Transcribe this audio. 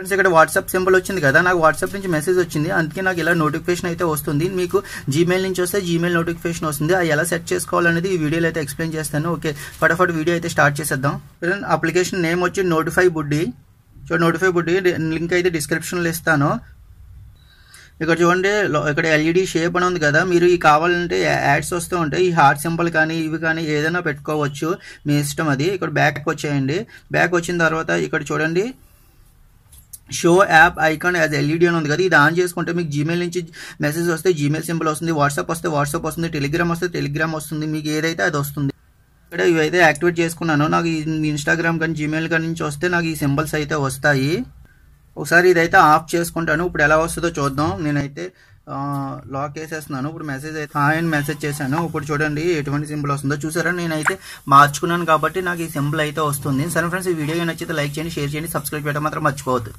friends ఇక్కడ WhatsApp symbol వచ్చింది కదా నాకు వాట్సాప్ నుంచి మెసేజ్ వచ్చింది అందుకే నాకు ఇలా నోటిఫికేషన్ అయితే వస్తుంది మీకు జీమెయిల్ నుంచి వస్తే జీమెయిల్ నోటిఫికేషన్ వస్తుంది అది ఎలా సెట్ చేసుకోవాలనేది ఈ వీడియోలో అయితే ఎక్స్ప్లెయిన్ చేస్తాను ఓకే ఫటాఫట్ వీడియో అయితే స్టార్ట్ చేసేద్దాం ఫ్రెండ్ అప్లికేషన్ నేమ్ వచ్చి notify buddy so notify buddy link అయితే డిస్క్రిప్షన్లో ఇస్తాను ఇక్కడ చూడండి ఇక్కడ ఎల్ఈడి షేప్ e అని ఉంది కదా మీరు ఈ కావాలంటే యాడ్స్ వస్తూ ఉంటాయి ఈ హార్ట్ సింబల్ కానీ ఇవి కానీ ఏదైనా పెట్టుకోవచ్చు మీ ఇష్టం అది ఇక్కడ బ్యాక్ వచ్చేయండి బ్యాక్ వచ్చిన తర్వాత ఇక్కడ చూడండి show app icon as LED అని ఉంది కదా ఇది ఆన్ చేసుకుంటే మీకు జీమెయిల్ నుంచి మెసేజ్ వస్తే జీమెయిల్ సింబల్ వస్తుంది వాట్సాప్ వస్తే వాట్సాప్ వస్తుంది టెలిగ్రామ్ వస్తే టెలిగ్రామ్ వస్తుంది మీకు ఏదైతే అది వస్తుంది ఇక్కడ ఇవైతే యాక్టివేట్ చేసుకున్నాను నాకు ఇన్స్టాగ్రామ్ కానీ జీమెయిల్ కానీ నుంచి వస్తే నాకు ఈ సింబల్స్ అయితే వస్తాయి ఒకసారి ఇదైతే ఆఫ్ చేసుకుంటాను ఇప్పుడు ఎలా వస్తుందో చూద్దాం నేనైతే లాక్ వేసేస్తున్నాను ఇప్పుడు మెసేజ్ అయితే ఆయన మెసేజ్ చేశాను ఇప్పుడు చూడండి ఎటువంటి సింబల్ వస్తుందో చూసారా నేనైతే మార్చుకున్నాను కాబట్టి నాకు ఈ సింబల్ అయితే వస్తుంది సరే ఫ్రెండ్స్ ఈ వీడియో నచ్చితే లైక్ చేయండి షేర్ చేయండి సబ్స్క్రైబ్ చేయడం మాత్రం మర్చిపోవద్దు